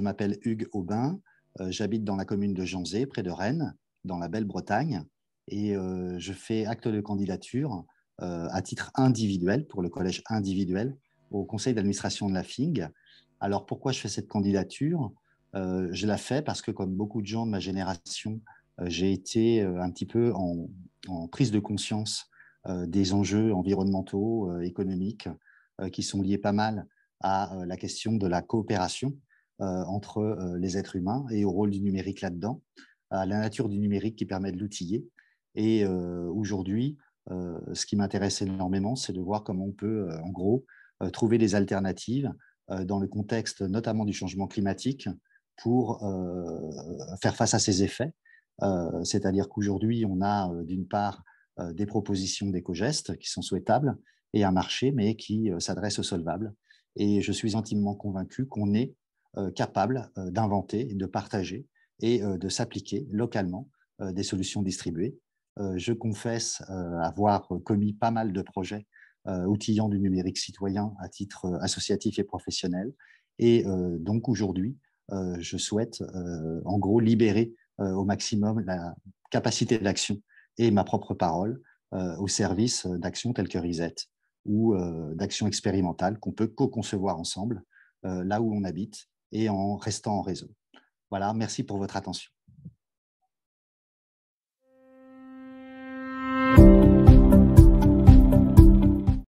je m'appelle Hugues Aubin, euh, j'habite dans la commune de Janzé, près de Rennes, dans la Belle-Bretagne, et euh, je fais acte de candidature euh, à titre individuel, pour le collège individuel, au conseil d'administration de la FING. Alors pourquoi je fais cette candidature Je la fais parce que comme beaucoup de gens de ma génération, j'ai été un petit peu en prise de conscience des enjeux environnementaux, économiques, qui sont liés pas mal à la question de la coopération euh, entre euh, les êtres humains et au rôle du numérique là-dedans, à la nature du numérique qui permet de l'outiller. Et euh, aujourd'hui, ce qui m'intéresse énormément, c'est de voir comment on peut, en gros, trouver des alternatives dans le contexte notamment du changement climatique pour faire face à ces effets. C'est-à-dire qu'aujourd'hui, on a d'une part des propositions d'éco-gestes qui sont souhaitables et un marché, mais qui s'adresse aux solvables. Et je suis intimement convaincu qu'on est euh, capable euh, d'inventer, de partager et euh, de s'appliquer localement des solutions distribuées. je confesse avoir commis pas mal de projets outillant du numérique citoyen à titre associatif et professionnel. Et donc aujourd'hui, je souhaite en gros libérer au maximum la capacité d'action et ma propre parole au service d'actions telles que Reset ou d'actions expérimentales qu'on peut co-concevoir ensemble là où on habite et en restant en réseau. Voilà, merci pour votre attention.